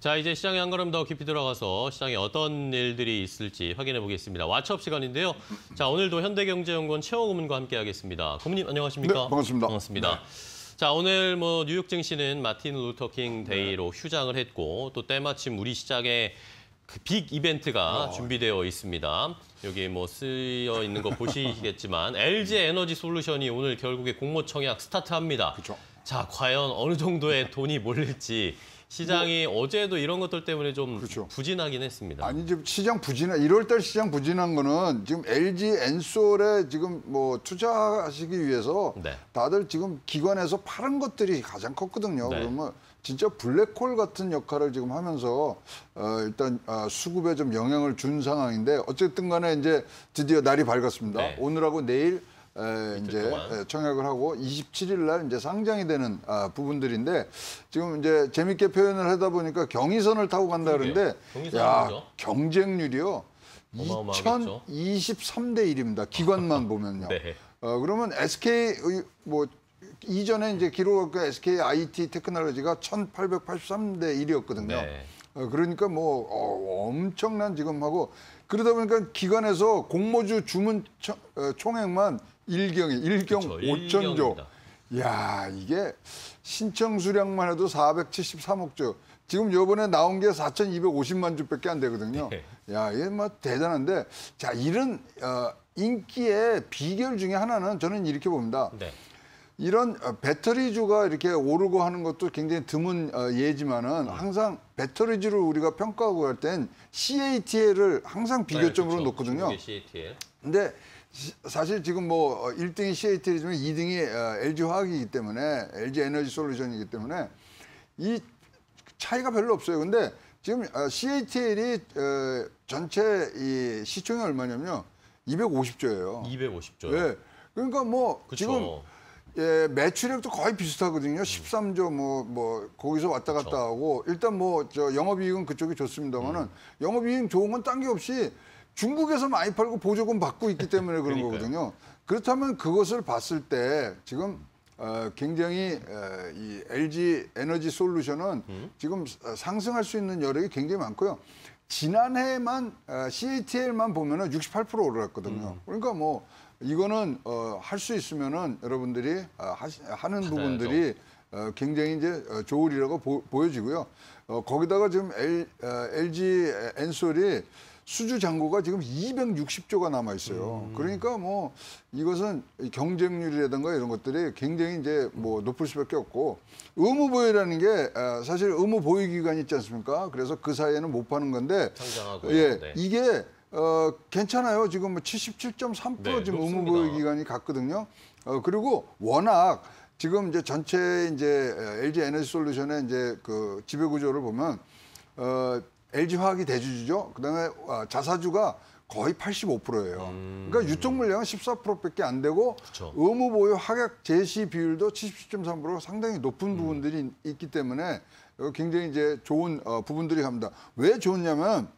자, 이제 시장에 한 걸음 더 깊이 들어가서 시장에 어떤 일들이 있을지 확인해 보겠습니다. 와업 시간인데요. 자, 오늘도 현대경제연구원 최홍우 문과 함께 하겠습니다. 고문님 안녕하십니까? 네, 반갑습니다. 반갑습니다. 네. 자, 오늘 뭐 뉴욕 증시는 마틴 루터킹 데이로 네. 휴장을 했고 또 때마침 우리 시장에 그 빅 이벤트가 어... 준비되어 있습니다. 여기 뭐 쓰여 있는 거 보시겠지만 LG 네. 에너지 솔루션이 오늘 결국에 공모 청약 스타트합니다. 그쵸. 자, 과연 어느 정도의 돈이 몰릴지 시장이 뭐, 어제도 이런 것들 때문에 좀 그렇죠. 부진하긴 했습니다. 아니 지금 시장 부진한 1월달 시장 부진한 거는 지금 LG 엔솔에 지금 뭐 투자하시기 위해서 네. 다들 지금 기관에서 파는 것들이 가장 컸거든요. 네. 그러면 진짜 블랙홀 같은 역할을 지금 하면서 어, 일단 어, 수급에 좀 영향을 준 상황인데 어쨌든 간에 이제 드디어 날이 밝았습니다. 네. 오늘하고 내일 에, 예, 이제 동 예, 청약을 하고 27일 날 이제 상장이 되는 아, 부분들인데 지금 이제 재밌게 표현을 하다 보니까 경의선을 타고 간다 그러는데 야 경쟁률이요. 2023대 1입니다. 기관만 보면요. 네. 어, 그러면 SK 뭐 이전에 이제 기록과 SK IT 테크놀로지가 1883대 1이었거든요. 네. 어, 그러니까 뭐 어, 엄청난 지금 하고 그러다 보니까 기관에서 공모주 주문 어, 총액만 1경이1경 5천조. 야 이게 신청 수량만 해도 473억조. 지금 요번에 나온 게 4,250만 주밖에 안 되거든요. 네. 야, 이게 뭐 대단한데. 자, 이런 어, 인기의 비결 중에 하나는 저는 이렇게 봅니다. 네. 이런 어, 배터리주가 이렇게 오르고 하는 것도 굉장히 드문 어, 예지만은 네. 항상 배터리주를 우리가 평가하고 할 땐 CATL을 항상 네, 비교점으로 네, 놓거든요. CATL. 근데 사실 지금 뭐 1등이 어, CATL이지만 2등이 LG화학이기 때문에 LG 에너지 솔루션이기 때문에 이 차이가 별로 없어요. 근데 지금 CATL이 전체 이 시총이 얼마냐면요. 250조예요. 250조. 네. 그러니까 뭐 그쵸. 지금 예, 매출액도 거의 비슷하거든요. 13조 뭐, 뭐, 거기서 왔다 갔다 그렇죠. 하고, 일단 뭐, 저 영업이익은 그쪽이 좋습니다만은, 음. 영업이익 좋은 건 딴 게 없이 중국에서 많이 팔고 보조금 받고 있기 때문에 그런 거거든요. 그렇다면 그것을 봤을 때 지금 어, 굉장히 어, 이 LG 에너지 솔루션은 음? 지금 상승할 수 있는 여력이 굉장히 많고요. 지난해만 에 어, CATL만 보면 은68% 오르렀거든요. 음. 그러니까 뭐 이거는 어, 할 수 있으면은 여러분들이 어, 아, 하, 시하는 네, 부분들이 어, 굉장히 이제 어, 좋으리라고 보, 보 여지고요 어, 거기다가 지금 L, 어, LG 엔솔이 수주 잔고가 지금 260조가 남아 있어요. 음. 그러니까 뭐 이것은 경쟁률이라든가 이런 것들이 굉장히 이제 뭐 높을 수밖에 없고 의무 보유라는 게 어, 사실 의무 보유 기간이 있지 않습니까? 그래서 그 사이에는 못 파는 건데 예, 이게 어, 괜찮아요. 지금 뭐 77.3% 네, 지금 의무 보유 기간이 갔거든요. 어, 그리고 워낙 지금 이제 전체 이제 LG 에너지 솔루션의 이제 그 지배 구조를 보면 어, LG 화학이 대주주죠. 그다음에 아, 자사주가 거의 85%예요. 음... 그러니까 유통 물량은 14%밖에 안 되고 의무 보유 하격 제시 비율도 77.3%로 상당히 높은 음. 부분들이 음... 있기 때문에 굉장히 이제 좋은 어, 부분들이 갑니다. 왜 좋냐면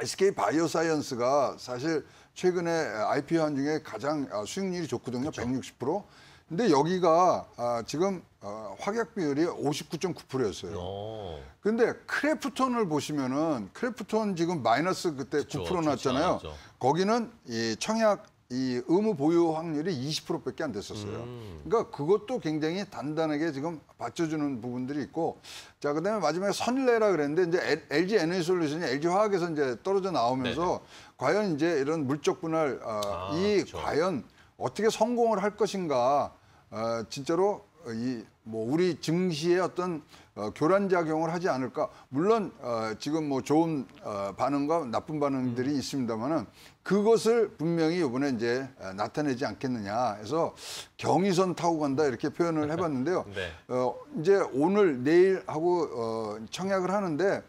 SK 바이오사이언스가 사실 최근에 IPO 한 중에 가장 아, 수익률이 좋거든요. 그렇죠. 160%. 근데 여기가 아, 지금 어, 확약 비율이 59.9%였어요. 오. 어. 근데 크래프톤을 보시면은 크래프톤 지금 마이너스 그때 그렇죠, 9% 났잖아요. 거기는 이 청약 이 의무 보유 확률이 20%밖에 안 됐었어요. 음. 그러니까 그것도 굉장히 단단하게 지금 받쳐주는 부분들이 있고, 자 그다음에 마지막에 선례라 그랬는데 이제 LG 에너지솔루션이 LG 화학에서 이제 떨어져 나오면서 네네. 과연 이제 이런 물적 분할 어, 아, 이 그렇죠. 과연 어떻게 성공을 할 것인가, 어, 진짜로 이뭐 우리 증시에 어떤 어, 교란 작용을 하지 않을까? 물론 어, 지금 뭐 좋은 어, 반응과 나쁜 반응들이 음. 있습니다만은 그것을 분명히 이번에 이제 어, 나타내지 않겠느냐 해서 경의선 타고 간다 이렇게 표현을 해봤는데요. 네. 어, 이제 오늘 내일 하고 어, 청약을 하는데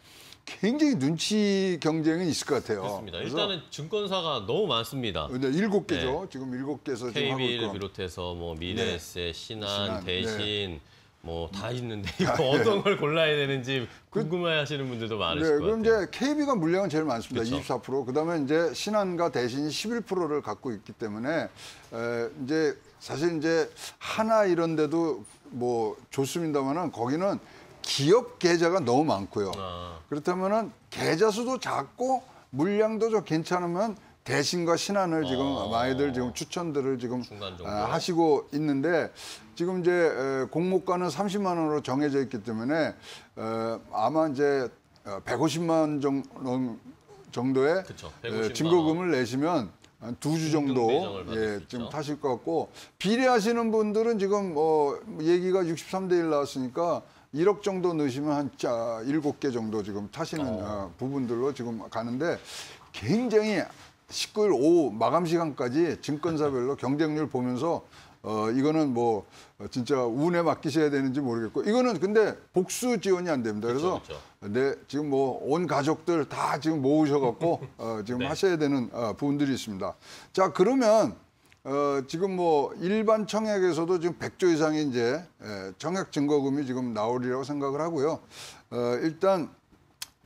굉장히 눈치 경쟁이 있을 것 같아요. 그렇습니다. 일단은 증권사가 너무 많습니다. 근데 일곱 개죠. 네. 지금 일곱 개에서 KB를 비롯해서 뭐미래에 네. 신한, 신한, 네. 대신 뭐 네. 뭐다 있는데 아, 이거 네. 어떤 걸 골라야 되는지 그 궁금해하시는 분들도 네, 많으실 네, 그럼 같아요. 이제 KB가 물량은 제일 많습니다. 그쵸? 그렇죠. 24%. 그다음에 이제 신한과 대신 11%를 갖고 있기 때문에 에, 이제 사실 이제 하나 이런 데도 뭐 좋습니다만은 거기는 기업 계좌가 너무 많고요. 아. 그렇다면은 계좌 수도 작고 물량도 좀 괜찮으면 대신과 신한을 지금 아. 많이들 지금 추천들을 지금 어, 하시고 있는데 지금 이제 공모가는 30만 원으로 정해져 있기 때문에 어, 아마 이제 150만 어, 정, 정도의 그 증거금을 내시면 한두주 정도 예, 지금 타실 것 같고 비례하시는 분들은 지금 뭐 얘기가 63대 1 나왔으니까 1억 정도 넣으시면 한 자, 7개 정도 지금 타시는 어. 어. 부분들로 지금 가는데 굉장히 19일 오후 마감 시간까지 증권사별로 경쟁률 보면서 어 이거는 뭐 진짜 운에 맡기셔야 되는지 모르겠고 이거는 근데 복수 지원이 안 됩니다. 그래서 그네 지금 뭐 온 가족들 다 지금 모으셔갖고 어 지금 네. 하셔야 되는 어, 부분들이 있습니다. 자 그러면 어, 지금 뭐 일반 청약에서도 지금 100조 이상의 이제 예, 청약 증거금이 지금 나오리라고 생각을 하고요. 어, 일단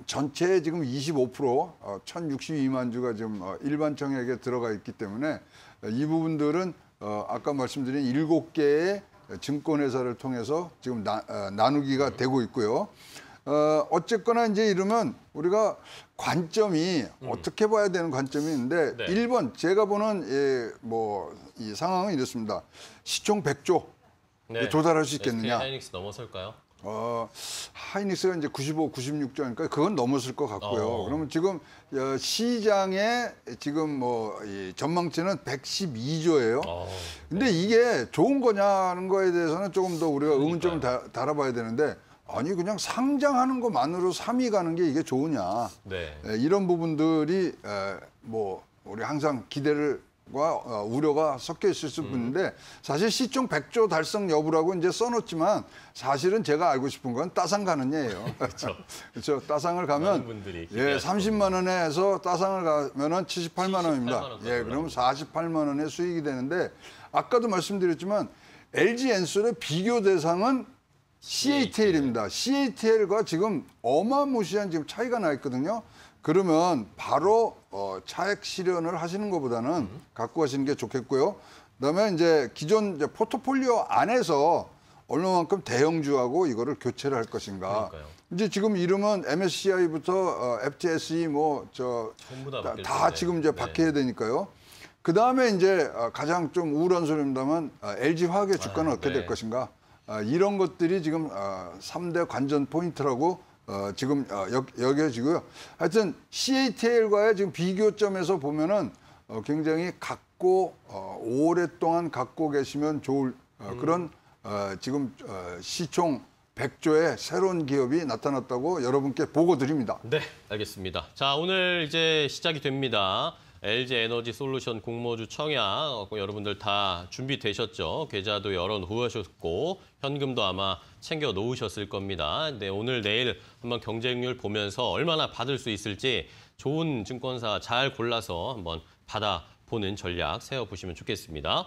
전체 지금 25% 어, 1,062만 주가 지금 어, 일반 청약에 들어가 있기 때문에 어, 이 부분들은 어, 아까 말씀드린 7개의 증권회사를 통해서 지금 나, 어, 나누기가 되고 있고요. 어, 어쨌거나 이제 이러면 우리가 관점이 음. 어떻게 봐야 되는 관점이 있는데 네. 1번 제가 보는 예, 뭐이 상황은 이렇습니다. 시총 100조 네. 조달할 수 네, 있겠느냐. 하이닉스 넘어설까요? 어, 하이닉스가 이제 95, 96조니까 그건 넘었을 것 같고요. 어. 그러면 지금 어, 시장의 지금 뭐 이 전망치는 112조예요. 어. 근데 네. 이게 좋은 거냐는 거에 대해서는 조금 더 우리가 의문점을 다, 달아봐야 되는데 아니 그냥 상장하는 것만으로 3위 가는 게 이게 좋으냐 네. 에, 예, 이런 부분들이 에, 뭐 우리 항상 기대를 과 어, 우려가 섞여 있을 수 음. 있는데 음. 사실 시총 100조 달성 여부라고 이제 써놓지만 사실은 제가 알고 싶은 건 따상 가는 예예요. 그렇죠. 그렇죠. 따상을 가면 예 30만 원에서 따상을 가면은 78만 원입니다. 예, 그럼 48만 원의 수익이 되는데 아까도 말씀드렸지만 LG 엔솔의 비교 대상은 CATL입니다. CATL과 지금 어마무시한 지금 차이가 나 있거든요. 그러면 바로 어, 차액 실현을 하시는 것보다는 음. 갖고 가시는 게 좋겠고요. 그다음에 이제 기존 이제 포트폴리오 안에서 얼마만큼 대형주하고 이거를 교체를 할 것인가. 그러니까요. 이제 지금 이름은 MSCI부터 어, FTSE 뭐저 다, 다 지금 이제 네. 바뀌어야 되니까요. 그 다음에 이제 어, 가장 좀 우울한 소리입니다만 어, LG 화학의 아, 주가는 아, 어떻게 네. 될 것인가? 아, 이런 것들이 지금 3대 아, 관전 포인트라고 어, 지금 어, 여겨지고요. 하여튼 CATL과의 지금 비교점에서 보면은 어, 굉장히 갖고 오랫동안 갖고 계시면 좋을 음. 그런 지금 시총 백조의 새로운 기업이 나타났다고 여러분께 보고 드립니다. 네, 알겠습니다. 자, 오늘 이제 시작이 됩니다. LG 에너지 솔루션 공모주 청약 어, 여러분들 다 준비되셨죠? 계좌도 열어놓으셨고 현금도 아마 챙겨 놓으셨을 겁니다. 네, 오늘 내일 한번 경쟁률 보면서 얼마나 받을 수 있을지 좋은 증권사 잘 골라서 한번 받아보는 전략 세워보시면 좋겠습니다.